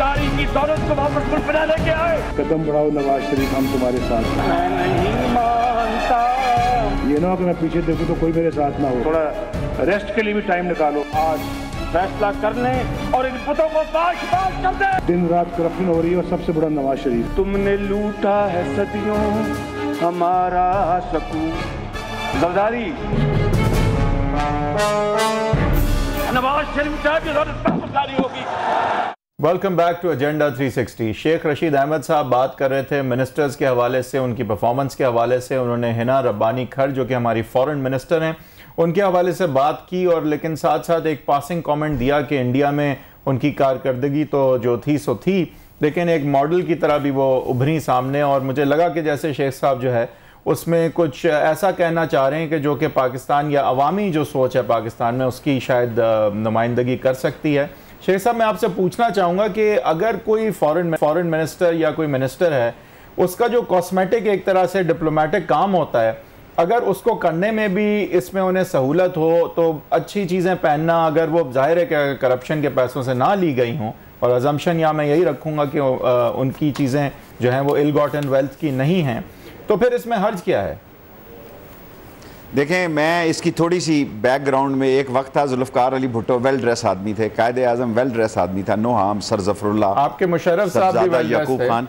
ईमानदारी की दौलत को वापस मुल्क बना लेके आए कदम बढ़ाओ नवाज शरीफ हम तुम्हारे साथ मैं नहीं मानता ये ना कि मैं पीछे देखूँ तो कोई मेरे साथ ना हो थोड़ा रेस्ट के लिए भी टाइम निकालो आज फैसला कर ले और इन पुतों को बाश बाश कर दे दिन रात करप्शन हो रही है और सबसे बड़ा नवाज शरीफ तुमने लूटा है सदियों हमारा सकून जरदारी नवाज शरीफ साहब की जरूरत होगी welcome back to agenda 360 Sheikh Rashid Ahmed साहब बात कर रहे थे मिनिस्टर्स के हवाले से उनकी परफॉर्मेंस के हवाले से उन्होंने हिना रब्बानी खर जो कि हमारी फॉरेन मिनिस्टर हैं उनके हवाले से बात की और लेकिन साथ साथ एक पासिंग कमेंट दिया कि इंडिया में उनकी कारकर्दगी तो जो थी सो थी लेकिन एक मॉडल की तरह भी वो उभरी सामने और मुझे लगा कि जैसे शेख साहब जो है उसमें कुछ ऐसा कहना चाह रहे हैं कि जो कि पाकिस्तान या अवामी जो सोच है पाकिस्तान में उसकी शायद नुमाइंदगी कर सकती है शेख साहब मैं आपसे पूछना चाहूँगा कि अगर कोई फॉरेन फॉरेन मिनिस्टर या कोई मिनिस्टर है उसका जो कॉस्मेटिक एक तरह से डिप्लोमेटिक काम होता है अगर उसको करने में भी इसमें उन्हें सहूलत हो तो अच्छी चीज़ें पहनना अगर वो जाहिर है कि करप्शन के पैसों से ना ली गई हों और अजम्पन या मैं यही रखूँगा कि उनकी चीज़ें जो हैं वो इल गॉटन वेल्थ की नहीं हैं तो फिर इसमें हर्ज क्या है देखें मैं इसकी थोड़ी सी बैकग्राउंड में एक वक्त था जुल्फकार अली भुट्टो वेल ड्रेस आदमी थे कायद आजम वेल ड्रेस आदमी था नो हाम सर जफरुल्ला आपके मुशरफ साहब याकूब खान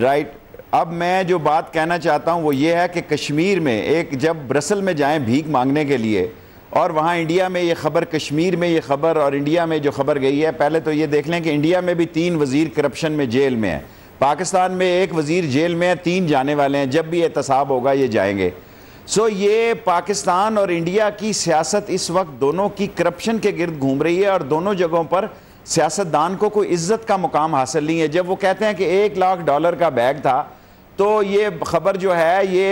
राइट अब मैं जो बात कहना चाहता हूँ वो ये है कि कश्मीर में एक जब ब्रसल में जाएं भीख मांगने के लिए और वहाँ इंडिया में ये खबर कश्मीर में ये खबर और इंडिया में जो खबर गई है पहले तो ये देख लें कि इंडिया में भी तीन वजीर करप्शन में जेल में है पाकिस्तान में एक वजीर जेल में है तीन जाने वाले हैं जब भी एहतसाब होगा ये जाएंगे सो so, ये पाकिस्तान और इंडिया की सियासत इस वक्त दोनों की करप्शन के गिरद घूम रही है और दोनों जगहों पर सियासतदान को कोई इज्जत का मुकाम हासिल नहीं है जब वो कहते हैं कि एक लाख डॉलर का बैग था तो ये खबर जो है ये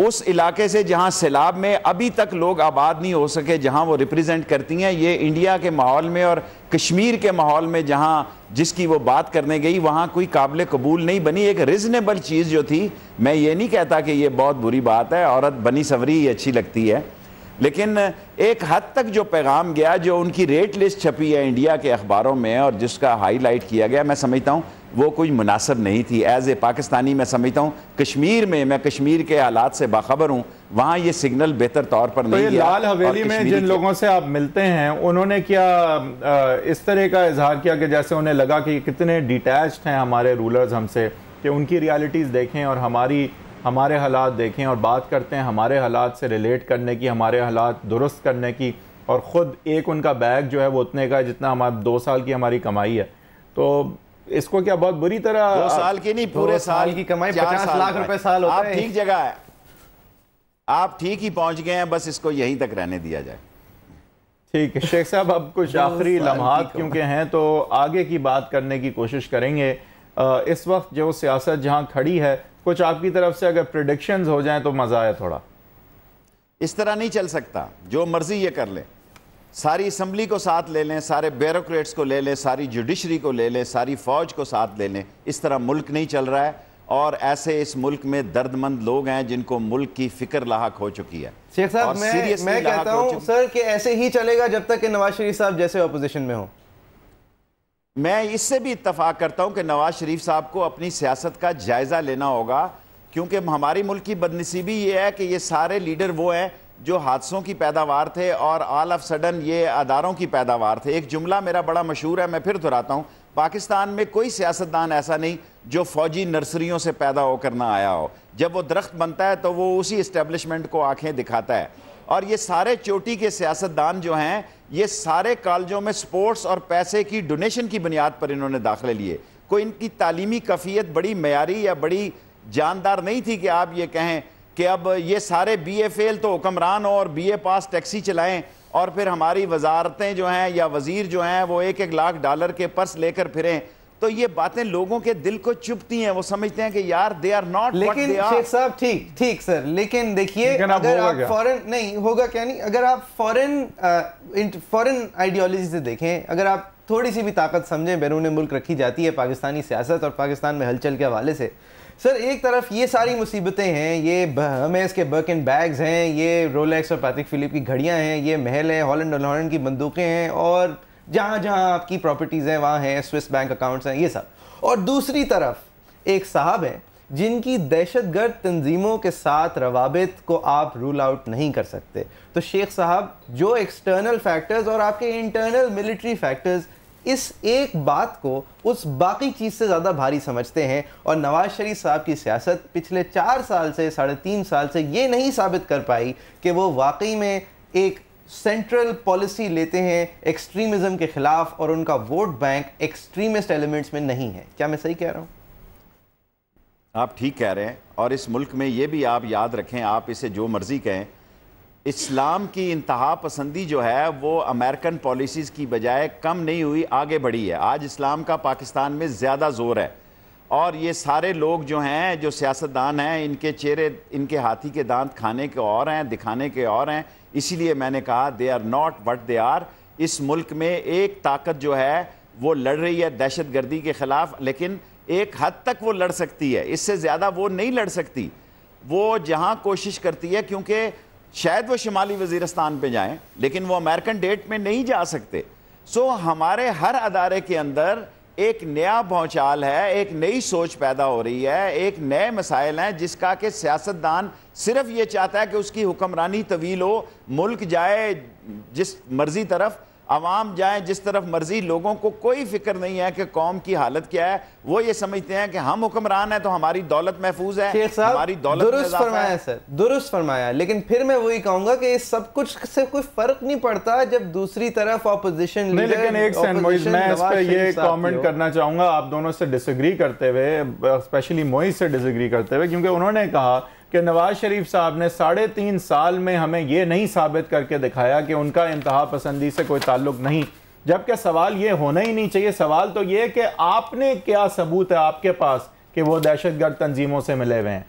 उस इलाके से जहां सैलाब में अभी तक लोग आबाद नहीं हो सके जहां वो रिप्रेजेंट करती हैं ये इंडिया के माहौल में और कश्मीर के माहौल में जहां जिसकी वो बात करने गई वहां कोई काबिल कबूल नहीं बनी एक रिजनेबल चीज़ जो थी मैं ये नहीं कहता कि ये बहुत बुरी बात है औरत बनी सवरी ही अच्छी लगती है लेकिन एक हद तक जो पैगाम गया जो उनकी रेट लिस्ट छपी है इंडिया के अखबारों में और जिसका हाईलाइट किया गया मैं समझता हूँ वो कोई मुनासब नहीं थी एज़ ए पाकिस्तानी मैं समझता हूँ कश्मीर में मैं कश्मीर के हालात से बाखबर हूँ वहाँ ये सिग्नल बेहतर तौर पर तो नहीं तो ये लाल हवेली में जिन लोगों से आप मिलते हैं उन्होंने क्या इस तरह का इजहार किया कि जैसे उन्हें लगा कि कितने डिटैच हैं हमारे रूलर्स हमसे कि उनकी रियालिटीज़ देखें और हमारी हमारे हालात देखें और बात करते हैं हमारे हालात से रिलेट करने की हमारे हालात दुरुस्त करने की और ख़ुद एक उनका बैग जो है वो उतने का जितना हमारे दो साल की हमारी कमाई है तो इसको क्या बहुत बुरी तरह दो साल की नहीं पूरे साल, साल की कमाई पचास लाख रुपए साल होता आप ठीक जगह है आप ठीक ही पहुंच गए हैं बस इसको यहीं तक रहने दिया जाए ठीक है शेख साहब अब कुछ आखिरी लम्हात क्योंकि हैं तो आगे की बात करने की कोशिश करेंगे इस वक्त जो सियासत जहां खड़ी है कुछ आपकी तरफ से अगर प्रडिक्शन हो जाए तो मज़ा आया थोड़ा इस तरह नहीं चल सकता जो मर्जी ये कर ले सारी असम्बली को साथ ले लें सारे ब्यूरोट्स को ले लें सारी जुडिशरी को ले लें सारी फ़ौज को साथ ले लें इस तरह मुल्क नहीं चल रहा है और ऐसे इस मुल्क में दर्दमंद लोग हैं जिनको मुल्क की फिक्र लाक हो चुकी है शेख साहब मैं, मैं कहता हूं सर कि ऐसे ही चलेगा जब तक कि नवाज शरीफ साहब जैसे अपोजिशन में हो मैं इससे भी इतफाक करता हूं कि नवाज शरीफ साहब को अपनी सियासत का जायज़ा लेना होगा क्योंकि हमारी मुल्क की बदनसीबी ये है कि ये सारे लीडर वो हैं जो हादसों की पैदावार थे और ऑल ऑफ सडन ये अदारों की पैदावार थे एक जुमला मेरा बड़ा मशहूर है मैं फिर दोहराता हूँ पाकिस्तान में कोई सियासतदान ऐसा नहीं जो फौजी नर्सरियों से पैदा होकर ना आया हो जब वो दरख्त बनता है तो वो उसी इस्टेब्लिशमेंट को आँखें दिखाता है और ये सारे चोटी के सियासतदान जो हैं ये सारे कॉलेजों में स्पोर्ट्स और पैसे की डोनेशन की बुनियाद पर इन्होंने दाखिले लिए कोई इनकी तालीमी कफ़ीत बड़ी मैारी या बड़ी जानदार नहीं थी कि आप ये कहें कि अब ये सारे बी ए फेल तो हुक्मरान और बी ए पास टैक्सी चलाएं और फिर हमारी वजारतें जो हैं या वज़ीर जो हैं वो एक एक लाख डॉलर के पर्स लेकर फिरें तो ये बातें लोगों के दिल को चुपती हैं वो समझते हैं कि यार दे आर नॉट लेकिन साहब ठीक ठीक सर लेकिन देखिए अगर आप फॉरेन नहीं होगा क्या नहीं अगर आप फॉरेन फॉरेन आइडियोलॉजी से देखें अगर आप थोड़ी सी भी ताकत समझें बैरून मुल्क रखी जाती है पाकिस्तानी सियासत और पाकिस्तान में हलचल के हवाले से सर एक तरफ ये सारी मुसीबतें हैं ये हमें इसके बर्क एंड बैग्स हैं ये रोलेक्स और पैथिक फिलिप की घड़ियाँ हैं ये महल हैं हॉलैंड और हॉलैंड की बंदूकें हैं और जहाँ जहाँ आपकी प्रॉपर्टीज़ हैं वहाँ हैं स्विस बैंक अकाउंट्स हैं ये सब और दूसरी तरफ एक साहब हैं जिनकी दहशत गर्द तंजीमों के साथ रवाबित को आप रूल आउट नहीं कर सकते तो शेख साहब जो एक्सटर्नल फैक्टर्स और आपके इंटरनल मिलिट्री फैक्टर्स इस एक बात को उस बाकी चीज़ से ज़्यादा भारी समझते हैं और नवाज शरीफ साहब की सियासत पिछले चार साल से साढ़े तीन साल से ये नहीं साबित कर पाई कि वो वाकई में एक सेंट्रल पॉलिसी लेते हैं एक्सट्रीमिज़म के ख़िलाफ़ और उनका वोट बैंक एक्सट्रीमिस्ट एलिमेंट्स में नहीं है क्या मैं सही कह रहा हूँ आप ठीक कह रहे हैं और इस मुल्क में ये भी आप याद रखें आप इसे जो मर्ज़ी कहें इस्लाम की इंतहा पसंदी जो है वो अमेरिकन पॉलिसीज़ की बजाय कम नहीं हुई आगे बढ़ी है आज इस्लाम का पाकिस्तान में ज़्यादा ज़ोर है और ये सारे लोग जो हैं जो सियासतदान हैं इनके चेहरे इनके हाथी के दांत खाने के और हैं दिखाने के और हैं इसीलिए मैंने कहा they are not what they are इस मुल्क में एक ताकत जो है वो लड़ रही है दहशत गर्दी के ख़िलाफ़ लेकिन एक हद तक वो लड़ सकती है इससे ज़्यादा वो नहीं लड़ सकती वो जहाँ कोशिश करती है क्योंकि शायद वो शिमाली वजीरस्तान पे जाएं लेकिन वो अमेरिकन डेट में नहीं जा सकते सो हमारे हर अदारे के अंदर एक नया भौचाल है एक नई सोच पैदा हो रही है एक नए मसाइल हैं जिसका कि सियासतदान सिर्फ ये चाहता है कि उसकी हुक्मरानी तवील हो मुल्क जाए जिस मर्जी तरफ आवाम जाए जिस तरफ मर्जी लोगों को कोई फिक्र नहीं है कि कौम की हालत क्या है वो ये समझते हैं कि हम हुक्मरान हैं तो हमारी दौलत महफूज है हमारी दौलत दुरुस्त फरमाया सर दुरुस्त फरमाया लेकिन फिर मैं वही कहूंगा कि सब कुछ से कोई फर्क नहीं पड़ता जब दूसरी तरफ ऑपोजिशन लेकिन एक मैं इस ये कमेंट करना चाहूंगा आप दोनों से डिसग्री करते हुए स्पेशली मोहित से डिसग्री करते हुए क्योंकि उन्होंने कहा कि नवाज शरीफ साहब ने साढ़े तीन साल में हमें ये नहीं साबित करके दिखाया कि उनका इंतहा पसंदी से कोई ताल्लुक नहीं जबकि सवाल ये होना ही नहीं चाहिए सवाल तो ये कि आपने क्या सबूत है आपके पास कि वो दहशत गर्द तंजीमों से मिले हुए हैं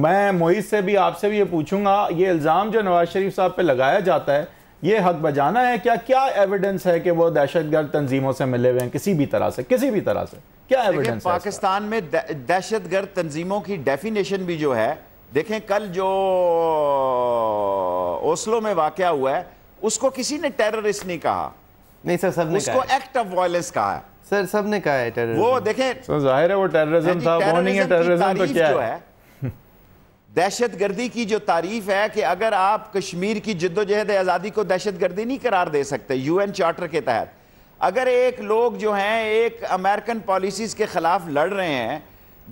मैं मोहित से भी आपसे भी ये पूछूंगा ये इल्ज़ाम जो नवाज शरीफ साहब पे लगाया जाता है ये हक बजाना है क्या क्या एविडेंस है कि वो दहशत गर्द तंजीमों से मिले हुए हैं किसी भी तरह से किसी भी तरह से क्या एविडेंस पाकिस्तान में दहशत गर्द तंजीमों की डेफिनेशन भी जो है देखें कल जो ओस्लो में वाक़ हुआ है उसको किसी ने टेररिस्ट नहीं कहा नहीं सर सब ने उसको एक्ट ऑफ वायलेंस कहा है सर सब ने कहा है टेररिज्म वो देखें जाहिर है वो टेररिज्म था वार्निंग है टेररिज्म तो क्या है, है दहशत गर्दी की जो तारीफ है कि अगर आप कश्मीर की जिद्दोजहद आज़ादी को दहशत गर्दी नहीं करार दे सकते यूएन चार्टर के तहत अगर एक लोग जो हैं एक अमेरिकन पॉलिसीज़ के ख़िलाफ़ लड़ रहे हैं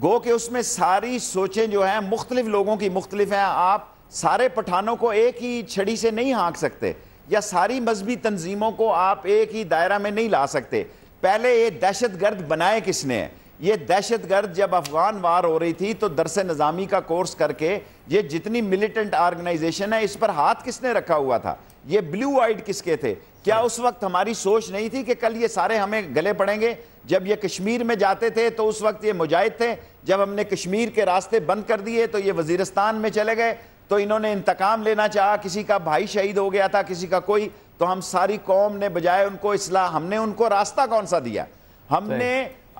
गो कि उसमें सारी सोचें जो हैं मुख्तलिफ लोगों की मुख्तलिफ हैं आप सारे पठानों को एक ही छड़ी से नहीं हाँक सकते या सारी मजहबी तनजीमों को आप एक ही दायरा में नहीं ला सकते पहले ये दहशत गर्द बनाए किसने है ये दहशत गर्द जब अफगान वार हो रही थी तो दरस नज़ामी का कोर्स करके ये जितनी मिलिटेंट ऑर्गेनाइजेशन है इस पर हाथ किसने रखा हुआ था ये ब्लू आइड किसके थे क्या हाँ। उस वक्त हमारी सोच नहीं थी कि कल ये सारे हमें गले पड़ेंगे जब ये कश्मीर में जाते थे तो उस वक्त ये मुजाहिद थे जब हमने कश्मीर के रास्ते बंद कर दिए तो ये वजीरस्तान में चले गए तो इन्होंने इंतकाम लेना चाहा किसी का भाई शहीद हो गया था किसी का कोई तो हम सारी कौम ने बजाय उनको इसलाह हमने उनको रास्ता कौन सा दिया हमने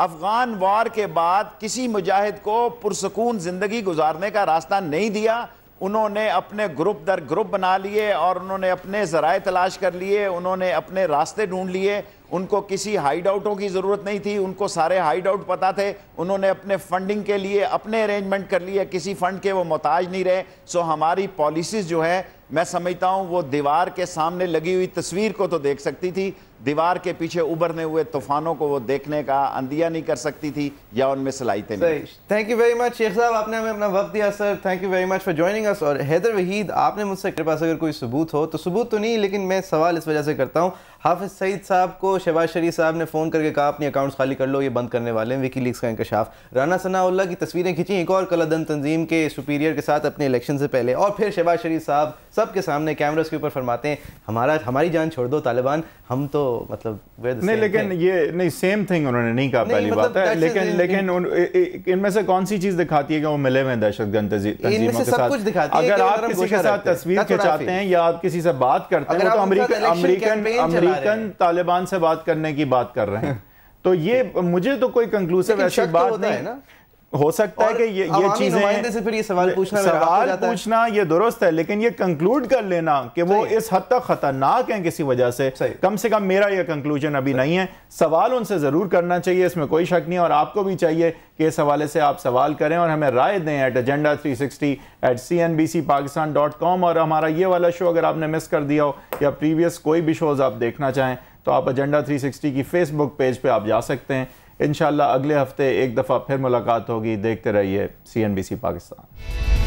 अफगान वार के बाद किसी मुजाहिद को पुरसकून जिंदगी गुजारने का रास्ता नहीं दिया उन्होंने अपने ग्रुप दर ग्रुप बना लिए और उन्होंने अपने ज़राए तलाश कर लिए उन्होंने अपने रास्ते ढूंढ लिए उनको किसी हाइड आउटों की ज़रूरत नहीं थी उनको सारे हाइड आउट पता थे उन्होंने अपने फंडिंग के लिए अपने अरेंजमेंट कर लिए किसी फंड के वो मोहताज नहीं रहे सो हमारी पॉलिसीज़ जो है मैं समझता हूं वो दीवार के सामने लगी हुई तस्वीर को तो देख सकती थी दीवार के पीछे उभरने हुए तूफानों को वो देखने का अंदिया नहीं कर सकती थी या उनमें सलाहितें thank you very much Sheikh साहब आपने हमें अपना वक्त दिया sir thank you very much for joining us और हैदर वहीद आपने मुझसे मेरे पास अगर कोई सबूत हो तो सबूत तो नहीं लेकिन मैं सवाल इस वजह से करता हूँ हाफिज सईद साहब को शहबाज शरीफ साहब ने फ़ोन करके कहा अपनी अकाउंट्स खाली कर लो ये बंद करने वाले हैं विकी लीग्स का इंकशाफ राना सनाउल्ला की तस्वीरें खींची एक और कलादन तंजीम के सुपीरियर के साथ अपने इलेक्शन से पहले और फिर शहबाज शरीफ साहब सब के सामने कैमरास के ऊपर फरमाते हैं हमारा हमारी जान छोड़ दो तालिबान हम तो मतलब नहीं लेकिन ये नहीं सेम थिंग उन्होंने नहीं कहा पहली मतलब बात है लेकिन लेकिन इनमें से कौन सी चीज़ दिखाती है कि वो मिले हुए दहशत गर्द तंजीमों के साथ अगर आप किसी के साथ तस्वीर खिंचाते हैं या आप किसी से बात करते हैं तो अमरीकन अमरीकन अमेरिकन तालिबान से बात करने की बात कर रहे हैं तो ये मुझे तो कोई कंक्लूसिव ऐसी तो बात नहीं है ना हो सकता है कि ये ये चीजें से फिर ये सवाल पूछना सवाल पूछना ये दुरुस्त है लेकिन ये कंक्लूड कर लेना कि वो इस हद तक खतरनाक हैं किसी वजह से कम से कम मेरा ये कंक्लूजन अभी नहीं है सवाल उनसे जरूर करना चाहिए इसमें कोई शक नहीं और आपको भी चाहिए कि इस हवाले से आप सवाल करें और हमें राय दें at agenda three sixty at C N B C Pakistan dot com और हमारा ये वाला शो अगर आपने मिस कर दिया हो या प्रीवियस कोई भी शोज़ आप देखना चाहें तो आप एजेंडा थ्री सिक्सटी की फेसबुक पेज पर आप जा सकते हैं इन अगले हफ्ते एक दफ़ा फिर मुलाकात होगी देखते रहिए सी पाकिस्तान